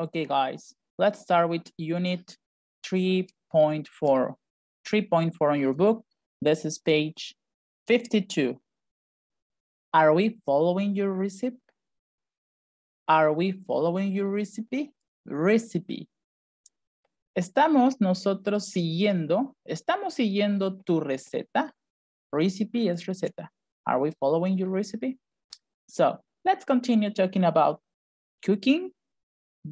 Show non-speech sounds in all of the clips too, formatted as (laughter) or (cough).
Okay, guys, let's start with unit 3.4. 3.4 on your book. This is page 52. Are we following your recipe? Are we following your recipe? Recipe. Estamos nosotros siguiendo, estamos siguiendo tu receta. Recipe is receta. Are we following your recipe? So let's continue talking about cooking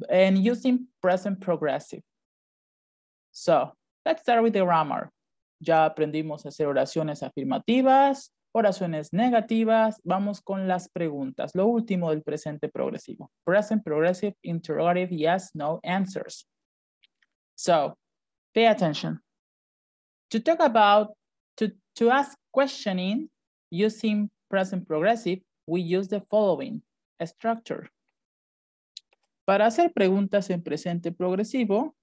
and using present progressive. So let's start with the grammar. Ya aprendimos a hacer oraciones afirmativas, oraciones negativas. Vamos con las preguntas. Lo último del presente progresivo. Present progressive interrogative yes, no answers. So pay attention. To talk about, to, to ask questioning using present progressive, we use the following structure. Para hacer preguntas en presente progresivo,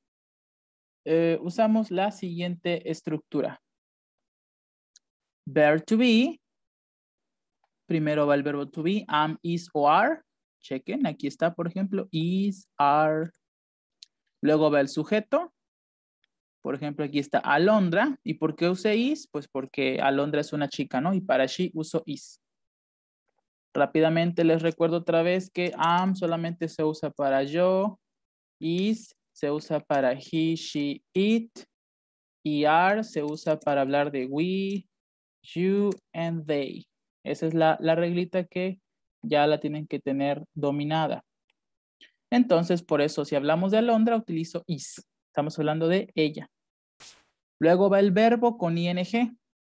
eh, usamos la siguiente estructura. Ver to be. Primero va el verbo to be, am, is o are. Chequen, aquí está, por ejemplo, is, are. Luego va el sujeto. Por ejemplo, aquí está Alondra. ¿Y por qué usé is? Pues porque Alondra es una chica, ¿no? Y para she uso is. Rápidamente les recuerdo otra vez que am solamente se usa para yo, is se usa para he, she, it, y er are se usa para hablar de we, you, and they. Esa es la, la reglita que ya la tienen que tener dominada. Entonces, por eso, si hablamos de Alondra, utilizo is. Estamos hablando de ella. Luego va el verbo con ing.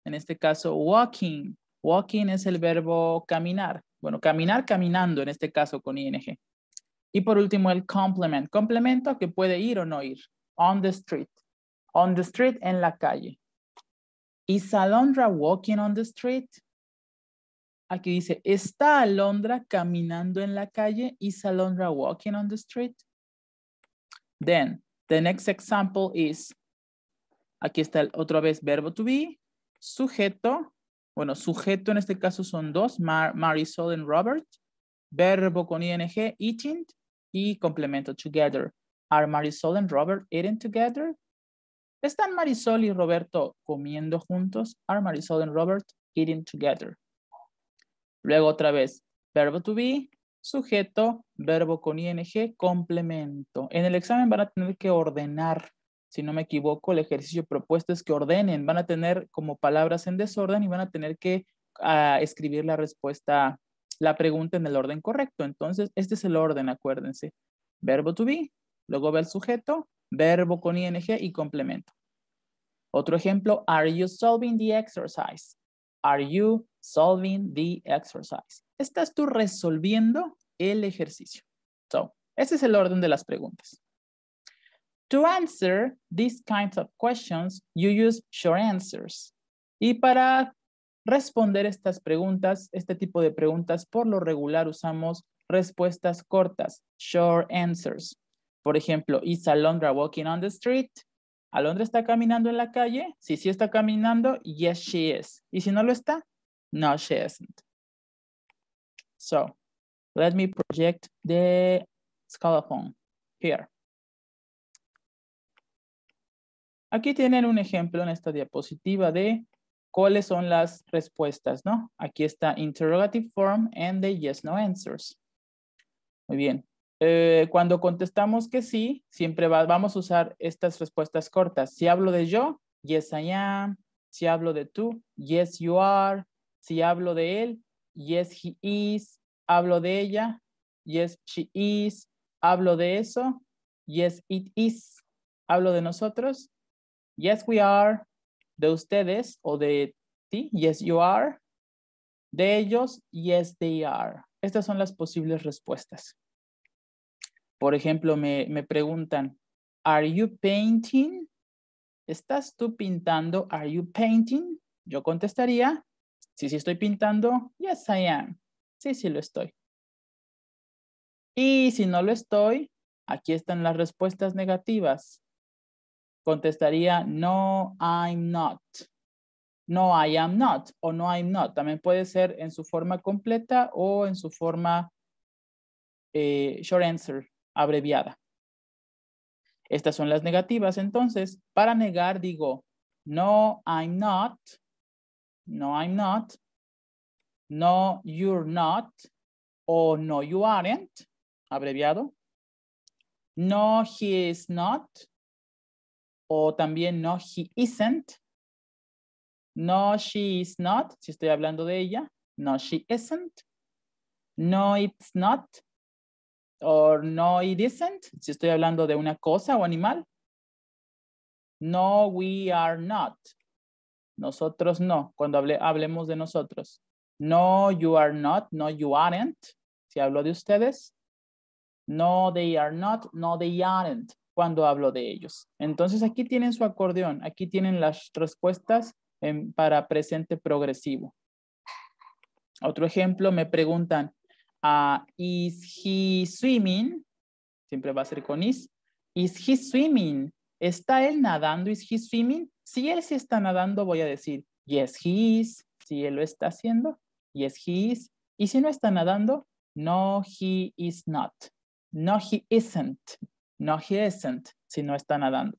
En este caso, walking. Walking es el verbo caminar. Bueno, caminar caminando en este caso con ing. Y por último, el complement. Complemento que puede ir o no ir. On the street. On the street, en la calle. Is Alondra walking on the street? Aquí dice, ¿está Alondra caminando en la calle? Is Alondra walking on the street? Then, the next example is, aquí está otra vez verbo to be, sujeto, bueno, sujeto en este caso son dos, Marisol y Robert. Verbo con ing, eating. Y complemento, together. Are Marisol and Robert eating together? ¿Están Marisol y Roberto comiendo juntos? Are Marisol and Robert eating together? Luego otra vez, verbo to be, sujeto, verbo con ing, complemento. En el examen van a tener que ordenar si no me equivoco, el ejercicio propuesto es que ordenen, van a tener como palabras en desorden y van a tener que ah, escribir la respuesta, la pregunta en el orden correcto. Entonces, este es el orden, acuérdense. Verbo to be, luego ve el sujeto, verbo con ing y complemento. Otro ejemplo, are you solving the exercise? Are you solving the exercise? Estás tú resolviendo el ejercicio. So, ese es el orden de las preguntas. To answer these kinds of questions, you use short answers. Y para responder estas preguntas, este tipo de preguntas, por lo regular usamos respuestas cortas, short answers. Por ejemplo, ¿is Alondra walking on the street? ¿Alondra está caminando en la calle? Si sí está caminando, yes, she is. Y si no lo está, no, she isn't. So, let me project the scallophone here. Aquí tienen un ejemplo en esta diapositiva de cuáles son las respuestas, ¿no? Aquí está interrogative form and the yes no answers. Muy bien. Eh, cuando contestamos que sí, siempre vamos a usar estas respuestas cortas. Si hablo de yo, yes I am. Si hablo de tú, yes you are. Si hablo de él, yes he is. Hablo de ella, yes she is. Hablo de eso, yes it is. Hablo de nosotros, Yes, we are. De ustedes o de ti, yes, you are. De ellos, yes, they are. Estas son las posibles respuestas. Por ejemplo, me, me preguntan, are you painting? ¿Estás tú pintando? Are you painting? Yo contestaría, sí, sí estoy pintando. Yes, I am. Sí, sí lo estoy. Y si no lo estoy, aquí están las respuestas negativas contestaría no, I'm not. No, I am not o no, I'm not. También puede ser en su forma completa o en su forma eh, short answer, abreviada. Estas son las negativas. Entonces, para negar digo, no, I'm not. No, I'm not. No, you're not. O no, you aren't, abreviado. No, he is not o también no, he isn't, no, she is not, si estoy hablando de ella, no, she isn't, no, it's not, or no, it isn't, si estoy hablando de una cosa o animal, no, we are not, nosotros no, cuando hablemos de nosotros, no, you are not, no, you aren't, si hablo de ustedes, no, they are not, no, they aren't, cuando hablo de ellos. Entonces aquí tienen su acordeón, aquí tienen las respuestas em, para presente progresivo. Otro ejemplo, me preguntan, ah, ¿is he swimming? Siempre va a ser con is. ¿Is he swimming? ¿Está él nadando? ¿Is he swimming? Si él sí está nadando, voy a decir, yes, he is. Si él lo está haciendo, yes, he is. Y si no está nadando, no, he is not. No, he isn't. No, he isn't, si no está nadando.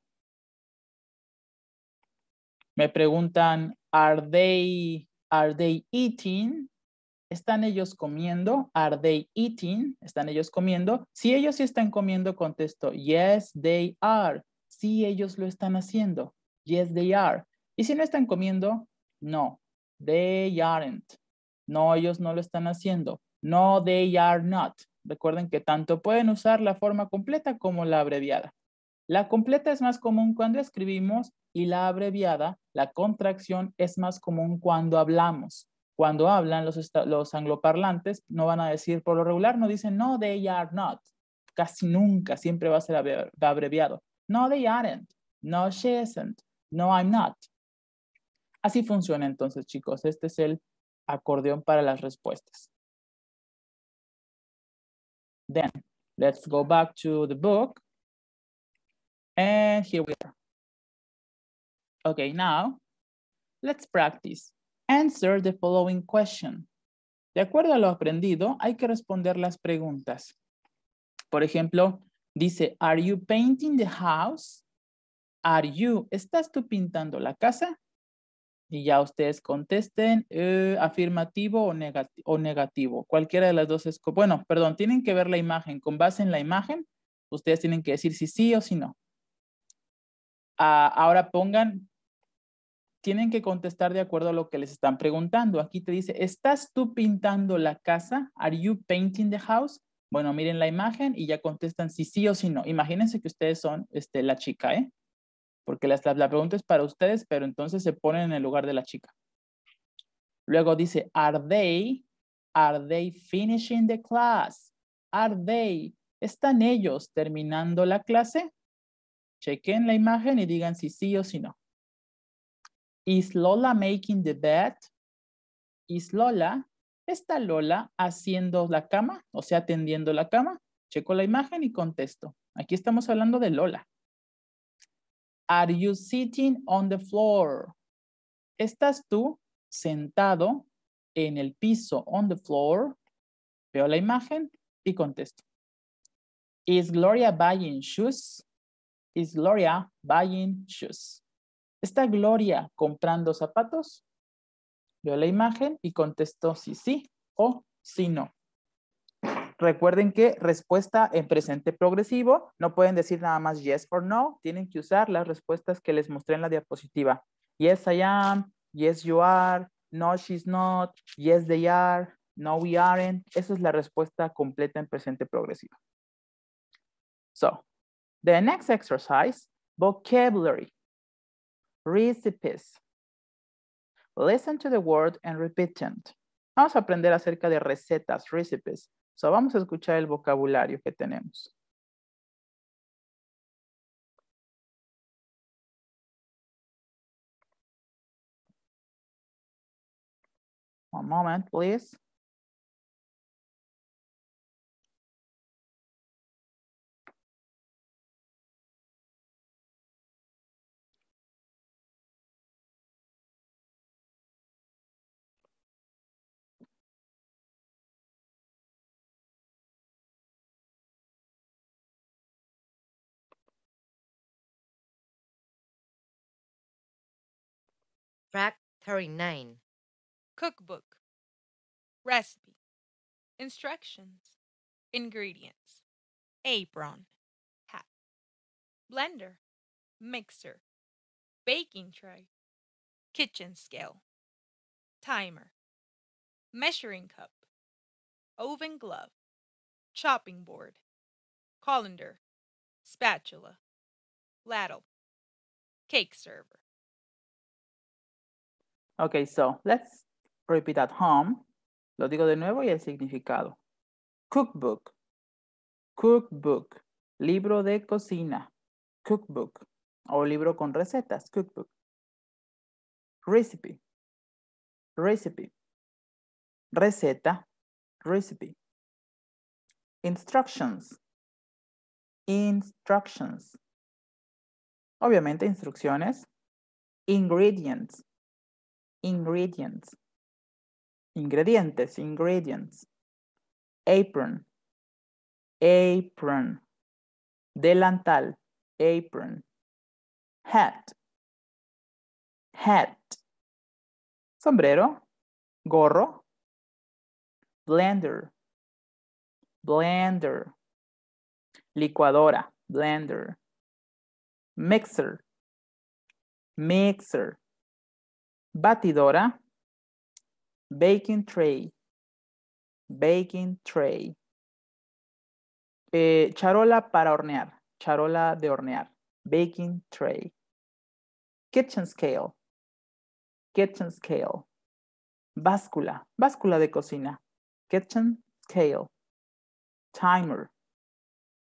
Me preguntan, are they, are they eating? ¿Están ellos comiendo? Are they eating? ¿Están ellos comiendo? Si ellos sí están comiendo, contesto, yes, they are. Sí, ellos lo están haciendo. Yes, they are. Y si no están comiendo, no, they aren't. No, ellos no lo están haciendo. No, they are not. Recuerden que tanto pueden usar la forma completa como la abreviada. La completa es más común cuando escribimos y la abreviada, la contracción, es más común cuando hablamos. Cuando hablan los, angloparlantes no van a decir por lo regular, no dicen no, they are not. Casi nunca, siempre va a ser abreviado. No, they aren't. No, she isn't. No, I'm not. Así funciona entonces, chicos. Este es el acordeón para las respuestas. Then let's go back to the book. And here we are. Okay, now let's practice. Answer the following question. De acuerdo a lo aprendido, hay que responder las preguntas. Por ejemplo, dice, are you painting the house? Are you, ¿estás tú pintando la casa? y ya ustedes contesten eh, afirmativo o, o, negativo. Cualquiera de las dos es, bueno, perdón, tienen que ver la imagen. Con base en la imagen, ustedes tienen que decir si sí o si no. Ah, ahora pongan, tienen que contestar de acuerdo a lo que les están preguntando. Aquí te dice, ¿estás tú pintando la casa? ¿Are you painting the house? Bueno, miren la imagen y ya contestan si sí o si no. Imagínense que ustedes son este, la chica, ¿eh? porque la, pregunta es para ustedes, pero entonces se ponen en el lugar de la chica. Luego dice, are they, are they finishing the class? Are they, ¿están ellos terminando la clase? Chequen la imagen y digan si sí o si no. Is Lola making the bed? Is Lola, ¿está Lola haciendo la cama? O sea, atendiendo la cama. Checo la imagen y contesto. Aquí estamos hablando de Lola. Are you sitting on the floor? ¿Estás tú sentado en el piso, on the floor? Veo la imagen y contesto. Is Gloria buying shoes? Is Gloria buying shoes? ¿Está Gloria comprando zapatos? Veo la imagen y contesto si sí o si no. Recuerden que respuesta en presente progresivo, no pueden decir nada más yes or no, tienen que usar las respuestas que les mostré en la diapositiva. Yes, I am, yes, you are, no, she's not, yes, they are, no, we aren't. Esa es la respuesta completa en presente progresivo. So, the next exercise, vocabulary, recipes. Listen to the word and repeat it. Vamos a aprender acerca de recetas, recipes. So, vamos a escuchar el vocabulario que tenemos. One moment, please. Track 39 Cookbook Recipe Instructions Ingredients Apron Hat Blender Mixer Baking tray Kitchen scale Timer Measuring cup Oven glove Chopping board Colander Spatula Ladle Cake server Ok, so let's repeat at home. Lo digo de nuevo y el significado. Cookbook. Cookbook. Libro de cocina. Cookbook. O libro con recetas. Cookbook. Recipe. Recipe. Receta. Recipe. Instructions. Instructions. Obviamente, instrucciones. Ingredients ingredients. Ingredientes, ingredients. Apron, apron. Delantal, apron. Hat, hat. Sombrero, gorro. Blender, blender. Licuadora, blender. Mixer, mixer batidora, baking tray, baking tray, eh, charola para hornear, charola de hornear, baking tray, kitchen scale, kitchen scale, báscula, báscula de cocina, kitchen scale, timer,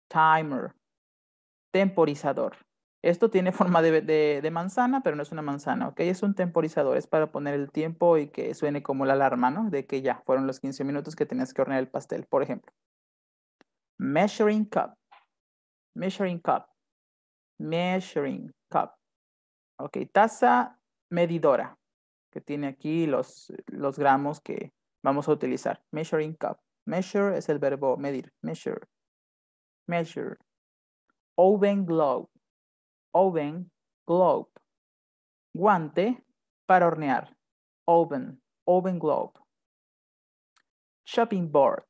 timer, temporizador, esto tiene forma de, manzana, pero no es una manzana, ¿ok? Es un temporizador, es para poner el tiempo y que suene como la alarma, ¿no? De que ya fueron los 15 minutos que tenías que hornear el pastel, por ejemplo. Measuring cup. Measuring cup. Measuring cup. Ok, taza medidora, que tiene aquí los, los gramos que vamos a utilizar. Measuring cup. Measure es el verbo medir. Measure. Measure. Oven glove oven, globe. Guante para hornear, oven, oven globe. Chopping board,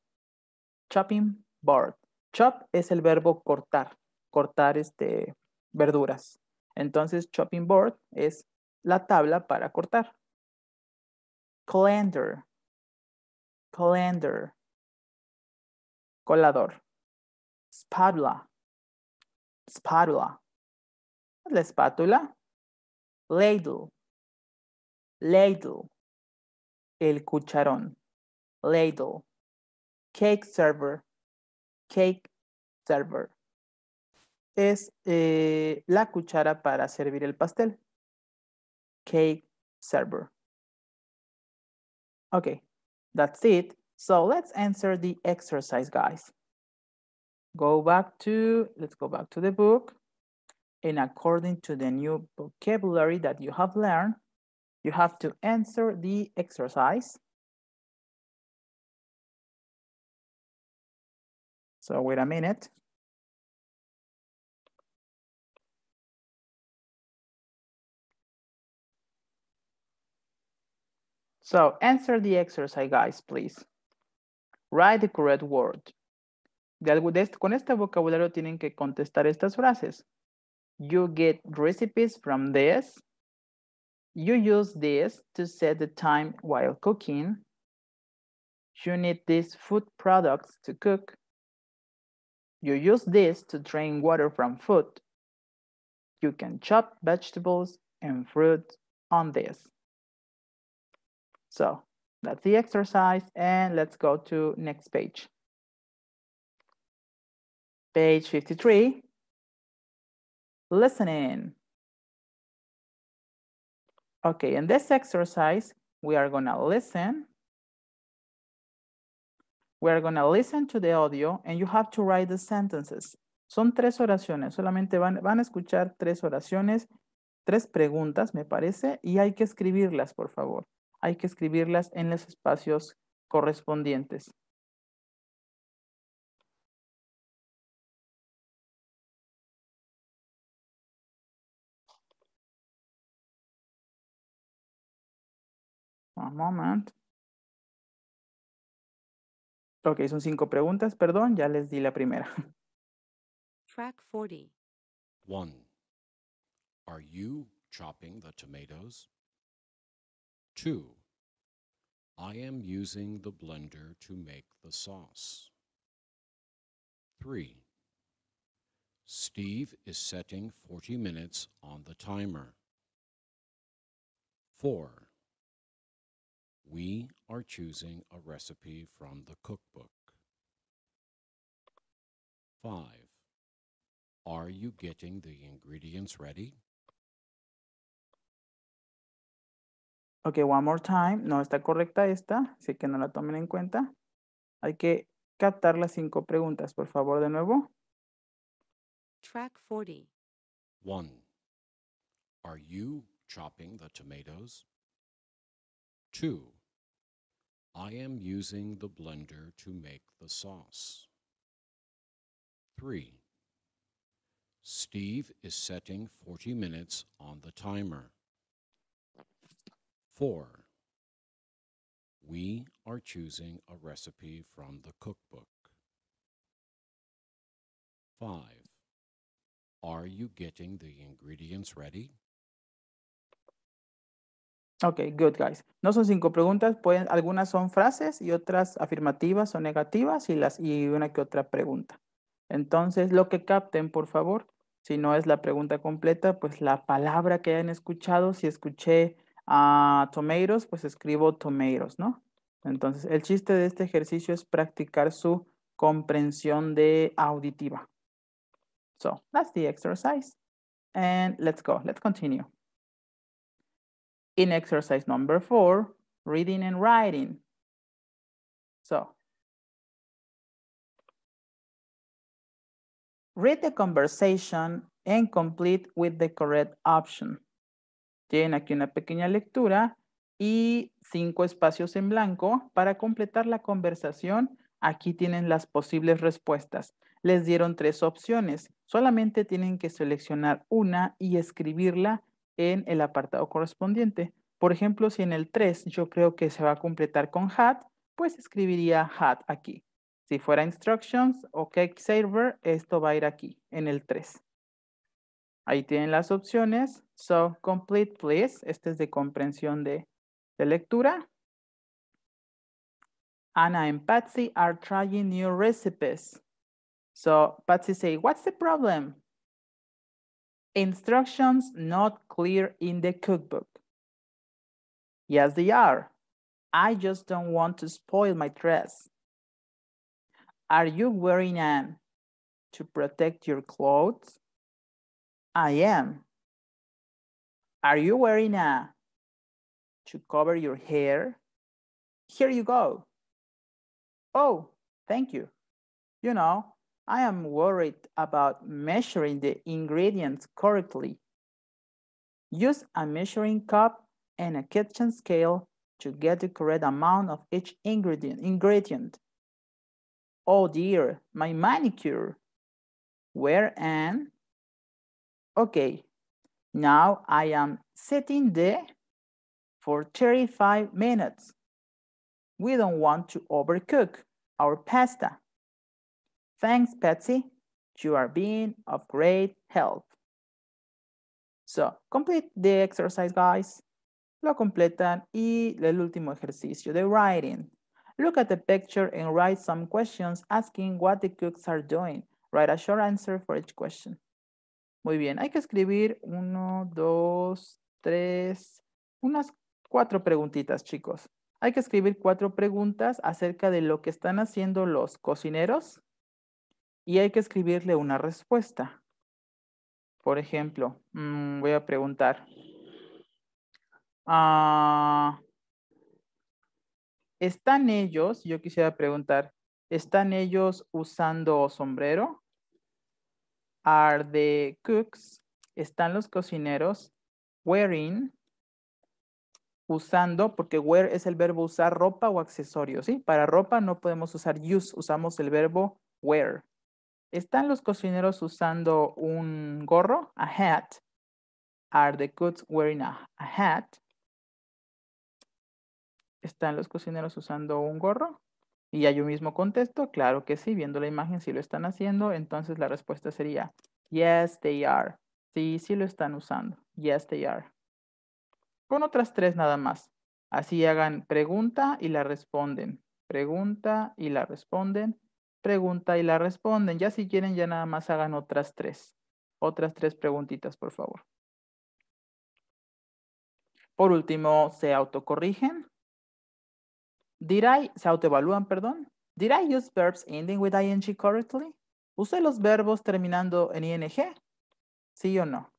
chopping board. Chop es el verbo cortar, cortar este, verduras. Entonces, chopping board es la tabla para cortar. Colander. Colander. colador. Spadula. Spadula la espátula, ladle, ladle, el cucharón, ladle, cake server, cake server. Es eh, la cuchara para servir el pastel, cake server. Okay, that's it. So let's answer the exercise, guys. Go back to, let's go back to the book. and according to the new vocabulary that you have learned, you have to answer the exercise. So wait a minute. So answer the exercise, guys, please. Write the correct word. De, con este vocabulario tienen que contestar estas frases. You get recipes from this. You use this to set the time while cooking. You need these food products to cook. You use this to drain water from food. You can chop vegetables and fruit on this. So that's the exercise and let's go to next page. Page 53, listening. Okay, in this exercise, we are gonna listen. are gonna listen to the audio and you have to write the sentences. Son tres oraciones, solamente van, van a escuchar tres oraciones, tres preguntas, me parece, y hay que escribirlas, por favor. Hay que escribirlas en los espacios correspondientes. One moment. Ok, son cinco preguntas, perdón, ya les di la primera. (laughs) Track 40. 1. Are you chopping the tomatoes? 2. I am using the blender to make the sauce. 3. Steve is setting 40 minutes on the timer. 4. We are choosing a recipe from the cookbook. 5. Are you getting the ingredients ready? Ok, one more time. No está correcta esta, así que no la tomen en cuenta. Hay que captar las cinco preguntas, por favor, de nuevo. Track 40. 1. Are you chopping the tomatoes? 2. I am using the blender to make the sauce. 3. Steve is setting 40 minutes on the timer. 4. We are choosing a recipe from the cookbook. 5. Are you getting the ingredients ready? Ok, good guys. No son cinco preguntas, pueden, algunas son frases y otras afirmativas o negativas y, las, y una que otra pregunta. Entonces, lo que capten, por favor, si no es la pregunta completa, pues la palabra que hayan escuchado, si escuché a tomatoes, pues escribo tomatoes, ¿no? Entonces, el chiste de este ejercicio es practicar su comprensión de auditiva. So, that's the exercise. And let's go, let's continue in exercise number four, reading and writing. So, read the conversation and complete with the correct option. Tienen aquí una pequeña lectura y cinco espacios en blanco para completar la conversación. Aquí tienen las posibles respuestas. Les dieron tres opciones. Solamente tienen que seleccionar una y escribirla en el apartado correspondiente. Por ejemplo, si en el 3 yo creo que se va a completar con hat, pues escribiría hat aquí. Si fuera instructions o cake server, esto va a ir aquí, en el 3. Ahí tienen las opciones. So, complete, please. Este es de comprensión de, lectura. Anna and Patsy are trying new recipes. So, Patsy say, what's the problem? Instructions not clear in the cookbook. Yes, they are. I just don't want to spoil my dress. Are you wearing a to protect your clothes? I am. Are you wearing a to cover your hair? Here you go. Oh, thank you. You know, I am worried about measuring the ingredients correctly. Use a measuring cup and a kitchen scale to get the correct amount of each ingredient. ingredient. Oh dear, my manicure. Where and? Okay, now I am sitting there for 35 minutes. We don't want to overcook our pasta. Thanks, Patsy. You are being of great help. So, complete the exercise, guys. Lo completan y el último ejercicio de writing. Look at the picture and write some questions asking what the cooks are doing. Write a short answer for each question. Muy bien, hay que escribir uno, dos, tres, unas cuatro preguntitas, chicos. Hay que escribir cuatro preguntas acerca de lo que están haciendo los cocineros, y hay que escribirle una respuesta. Por ejemplo, mm, voy a preguntar. Ah, ¿Están ellos, yo quisiera preguntar, ¿están ellos usando sombrero? Are the cooks, están los cocineros, wearing, usando, porque wear es el verbo usar ropa o accesorios, ¿sí? Para ropa no podemos usar use, usamos el verbo wear. ¿Están los cocineros usando un gorro? A hat. Are the cooks wearing a, hat? ¿Están los cocineros usando un gorro? Y hay yo mismo contesto, claro que sí, viendo la imagen, sí lo están haciendo. Entonces la respuesta sería, yes, they are. Sí, sí lo están usando. Yes, they are. Con otras tres nada más. Así hagan pregunta y la responden. Pregunta y la responden pregunta y la responden. Ya si quieren, ya nada más hagan otras tres. Otras tres preguntitas, por favor. Por último, se autocorrigen. Did I, se autoevalúan, perdón. Did I use verbs ending with ing correctly? ¿Usé los verbos terminando en ing? ¿Sí o no?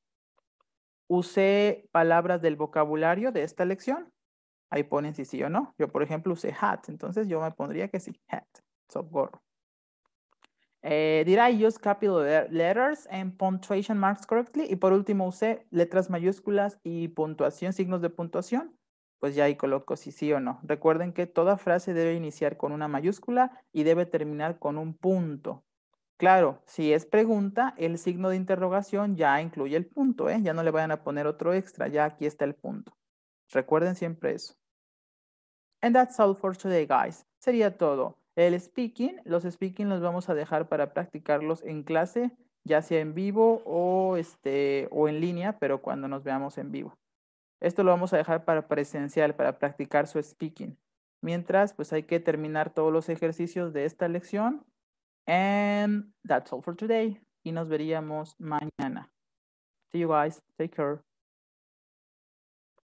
¿Usé palabras del vocabulario de esta lección? Ahí ponen si sí o no. Yo, por ejemplo, usé hat, entonces yo me pondría que sí, hat, so eh, dirá did I use capital letters and punctuation marks correctly? Y por último usé letras mayúsculas y puntuación, signos de puntuación. Pues ya ahí coloco si sí o no. Recuerden que toda frase debe iniciar con una mayúscula y debe terminar con un punto. Claro, si es pregunta, el signo de interrogación ya incluye el punto, ¿eh? ya no le vayan a poner otro extra, ya aquí está el punto. Recuerden siempre eso. And that's all for today, guys. Sería todo. El speaking, los speaking los vamos a dejar para practicarlos en clase, ya sea en vivo o, este, o en línea, pero cuando nos veamos en vivo. Esto lo vamos a dejar para presencial, para practicar su speaking. Mientras, pues hay que terminar todos los ejercicios de esta lección. And that's all for today. Y nos veríamos mañana. See you guys. Take care.